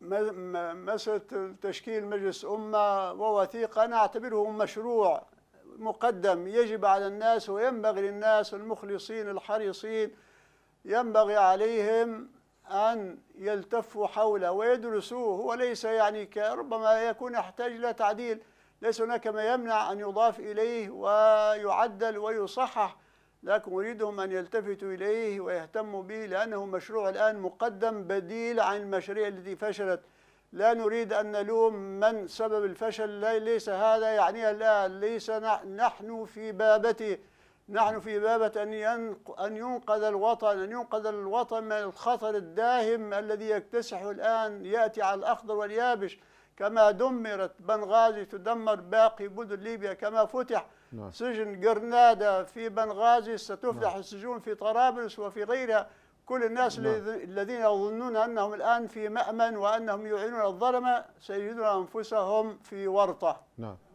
مسألة تشكيل مجلس أمة ووثيقة أنا أعتبره مشروع مقدم يجب على الناس وينبغي للناس المخلصين الحريصين ينبغي عليهم أن يلتفوا حوله ويدرسوه هو ليس يعني ربما يكون يحتاج إلى تعديل ليس هناك ما يمنع أن يضاف إليه ويعدل ويصحح لكن أريدهم أن يلتفتوا إليه ويهتموا به لأنه مشروع الآن مقدم بديل عن المشاريع التي فشلت لا نريد أن نلوم من سبب الفشل ليس هذا يعنيها الآن ليس نحن في بابته نحن في بابة أن أن ينقذ الوطن أن ينقذ الوطن من الخطر الداهم الذي يكتسح الآن يأتي على الأخضر واليابش كما دمرت بنغازي تدمر باقي مدن ليبيا كما فتح نعم. سجن جرنادا في بنغازي ستفتح نعم. السجون في طرابلس وفي غيرها كل الناس نعم. الذين يظنون أنهم الآن في مأمن وأنهم يعينون الظلمة سيجدون أنفسهم في ورطة نعم.